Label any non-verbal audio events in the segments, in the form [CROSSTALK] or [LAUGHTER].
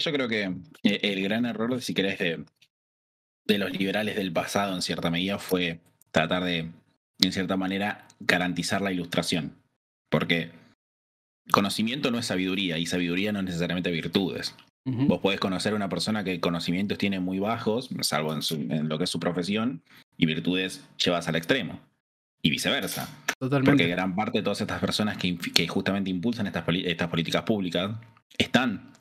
Yo creo que eh, el gran error, si querés, de, los liberales del pasado, en cierta medida, fue tratar de, en cierta manera, garantizar la ilustración. Porque conocimiento no es sabiduría y sabiduría no es necesariamente virtudes. Vos podés conocer a una persona que conocimientos tiene muy bajos, salvo en, lo que es su profesión, y virtudes llevas al extremo. Y viceversa. Totalmente. Porque gran parte de todas estas personas que, justamente impulsan estas, estas políticas públicas están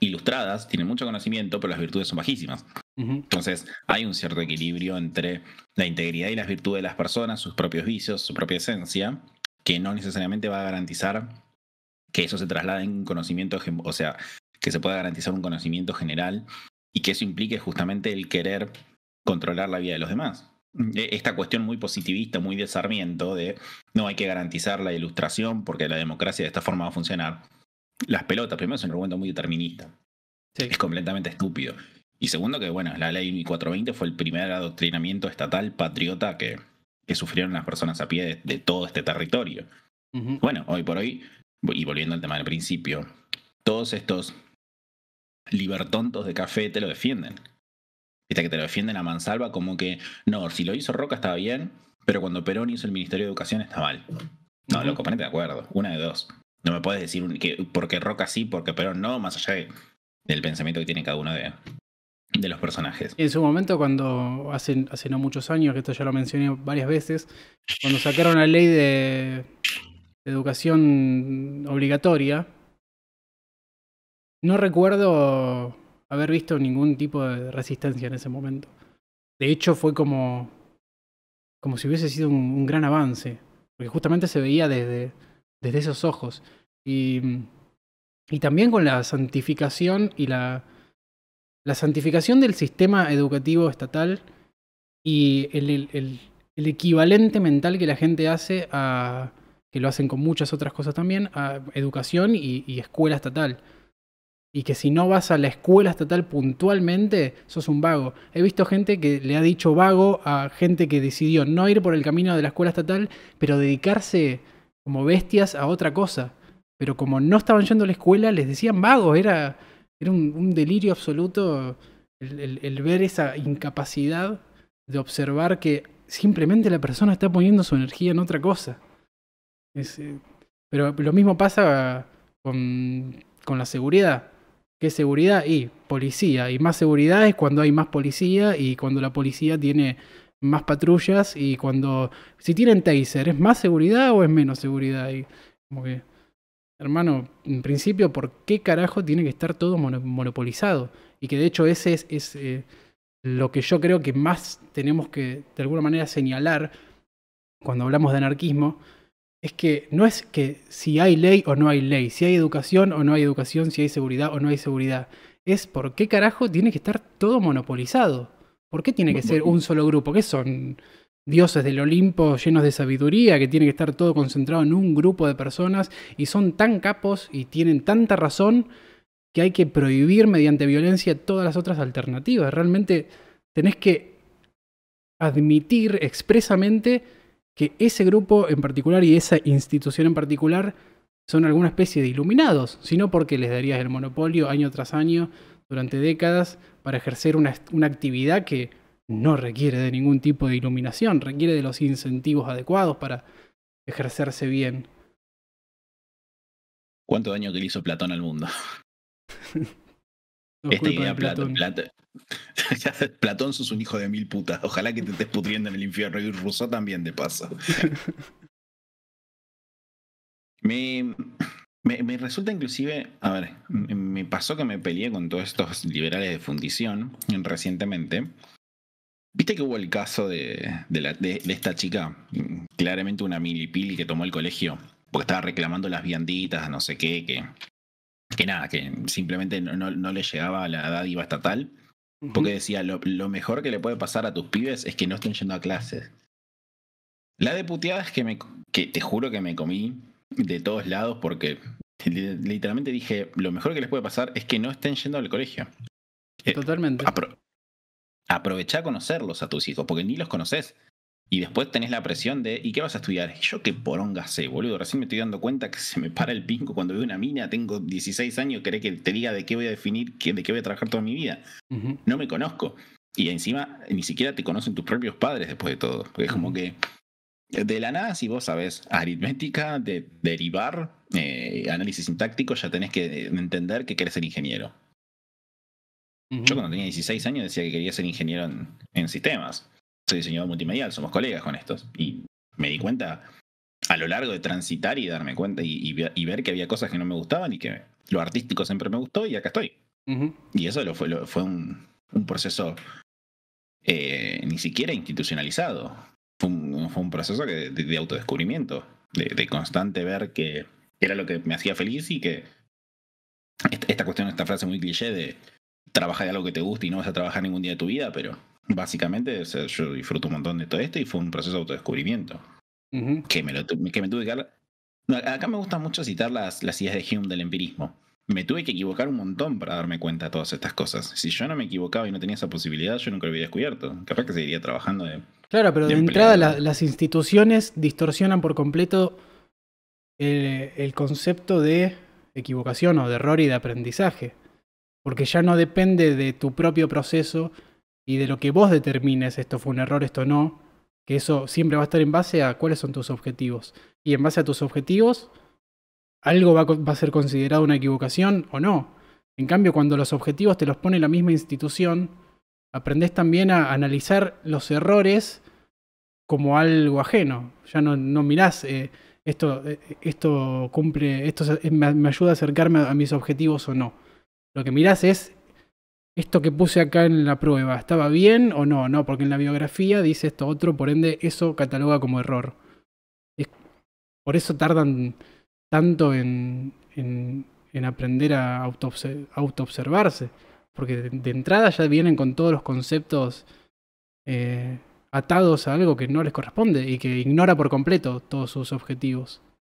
ilustradas, tienen mucho conocimiento, pero las virtudes son bajísimas. Entonces hay un cierto equilibrio entre la integridad y las virtudes de las personas, sus propios vicios, su propia esencia, que no necesariamente va a garantizar que eso se traslade en conocimiento, o sea, que se pueda garantizar un conocimiento general y que eso implique justamente el querer controlar la vida de los demás. E-, esta cuestión muy positivista, muy de Sarmiento, de no hay que garantizar la ilustración porque la democracia de esta forma va a funcionar, las pelotas. Primero es un argumento muy determinista. Es completamente estúpido. Y segundo que, bueno, la ley 420 fue el primer adoctrinamiento estatal patriota que, que sufrieron las personas a pie de, todo este territorio. Bueno, hoy por hoy, y volviendo al tema del principio, todos estos libertontos de café te lo defienden. hasta que te lo defienden a mansalva como que, no, si lo hizo Roca estaba bien, pero cuando Perón hizo el Ministerio de Educación está mal. No, loco, ponete de acuerdo, una de dos. No me puedes decir que porque Roca sí, porque pero no, más allá del pensamiento que tiene cada uno de, los personajes. En su momento, cuando hace, no muchos años, que esto ya lo mencioné varias veces, cuando sacaron la ley de, educación obligatoria, no recuerdo haber visto ningún tipo de resistencia en ese momento. De hecho, fue como, como si hubiese sido un gran avance, porque justamente se veía desde desde esos ojos. Y, y también con la santificación y la, la santificación del sistema educativo estatal y el, equivalente mental que la gente hace a que lo hacen con muchas otras cosas también, a educación y, y escuela estatal y que si no vas a la escuela estatal puntualmente, sos un vago. He visto gente que le ha dicho vago a gente que decidió no ir por el camino de la escuela estatal, pero dedicarse como bestias a otra cosa. Pero como no estaban yendo a la escuela, les decían vagos, era, era un, delirio absoluto el, ver esa incapacidad de observar que simplemente la persona está poniendo su energía en otra cosa. Eh, pero lo mismo pasa con, con, la seguridad. ¿Qué seguridad? Y policía. Y más seguridad es cuando hay más policía y cuando la policía tiene más patrullas y cuando... Si tienen taser, ¿es más seguridad o es menos seguridad? Y como que... Hermano, en principio, ¿por qué carajo tiene que estar todo monopolizado? Y que de hecho ese es, es eh, lo que yo creo que más tenemos que de alguna manera señalar cuando hablamos de anarquismo, es que no es que si hay ley o no hay ley, si hay educación o no hay educación, si hay seguridad o no hay seguridad, es por qué carajo tiene que estar todo monopolizado. ¿Por qué tiene que ser un solo grupo? ¿Qué son? Dioses del Olimpo llenos de sabiduría, que tiene que estar todo concentrado en un grupo de personas y son tan capos y tienen tanta razón que hay que prohibir mediante violencia todas las otras alternativas. Realmente tenés que admitir expresamente que ese grupo en particular y esa institución en particular son alguna especie de iluminados, sino porque les darías el monopolio año tras año durante décadas para ejercer una, una actividad que no requiere de ningún tipo de iluminación, requiere de los incentivos adecuados para ejercerse bien. ¿Cuánto daño que le hizo Platón al mundo? [LAUGHS] este Esta Platón. [LAUGHS] Platón, sos un hijo de mil putas. Ojalá que te estés pudriendo en el infierno. Y Rousseau también, te pasa. [LAUGHS] Me, me, resulta inclusive, a ver, me pasó que me peleé con todos estos liberales de fundición recientemente. Viste que hubo el caso de, de, esta chica, claramente una milipili que tomó el colegio, porque estaba reclamando las vianditas, no sé qué, que, que nada, que simplemente no, le llegaba a la dádiva estatal, porque decía, lo, mejor que le puede pasar a tus pibes es que no estén yendo a clases. La de es que, me, que te juro que me comí de todos lados porque literalmente dije, lo mejor que les puede pasar es que no estén yendo al colegio. Eh, Totalmente. aprovecha a conocerlos a tus hijos, porque ni los conoces. Y después tenés la presión de, ¿y qué vas a estudiar? Yo qué poronga sé, boludo. Recién me estoy dando cuenta que se me para el pinco cuando veo una mina, tengo 16 años, querés que te diga de qué voy a definir, de qué voy a trabajar toda mi vida. No me conozco. Y encima ni siquiera te conocen tus propios padres después de todo. Porque es como que de la nada, si vos sabés aritmética, de derivar, eh, análisis sintáctico, ya tenés que entender que querés ser ingeniero. Yo cuando tenía 16 años decía que quería ser ingeniero en, sistemas. Soy diseñador multimedial, somos colegas con estos. Y me di cuenta a lo largo de transitar y darme cuenta y, ver que había cosas que no me gustaban y que lo artístico siempre me gustó y acá estoy. Y eso lo fue, fue un, proceso eh, ni siquiera institucionalizado fue un, proceso de, autodescubrimiento, de, constante ver que era lo que me hacía feliz y que esta, cuestión, esta frase muy cliché de trabajar algo que te guste y no vas a trabajar ningún día de tu vida, pero básicamente yo disfruto un montón de todo esto y fue un proceso de autodescubrimiento. que, me que me tuve que acá me gusta mucho citar las, las ideas de Hume del empirismo. Me tuve que equivocar un montón para darme cuenta de todas estas cosas. Si yo no me equivocaba y no tenía esa posibilidad, yo nunca lo hubiera descubierto. Capaz que seguiría trabajando de Claro, pero de, entrada las instituciones distorsionan por completo el, concepto de equivocación o de error y de aprendizaje. Porque ya no depende de tu propio proceso y de lo que vos determines, esto fue un error, esto no, que eso siempre va a estar en base a cuáles son tus objetivos. Y en base a tus objetivos, algo va, va a ser considerado una equivocación o no. En cambio, cuando los objetivos te los pone la misma institución, Aprendés también a analizar los errores como algo ajeno. Ya no, no mirás, eh, esto, eh, esto cumple, esto eh, me, ayuda a acercarme a, mis objetivos o no. Lo que mirás es, esto que puse acá en la prueba, ¿estaba bien o no? No, porque en la biografía dice esto otro, por ende eso cataloga como error. por eso tardan tanto en, aprender a autoobservarse. Porque de, entrada ya vienen con todos los conceptos eh, atados a algo que no les corresponde y que ignora por completo todos sus objetivos.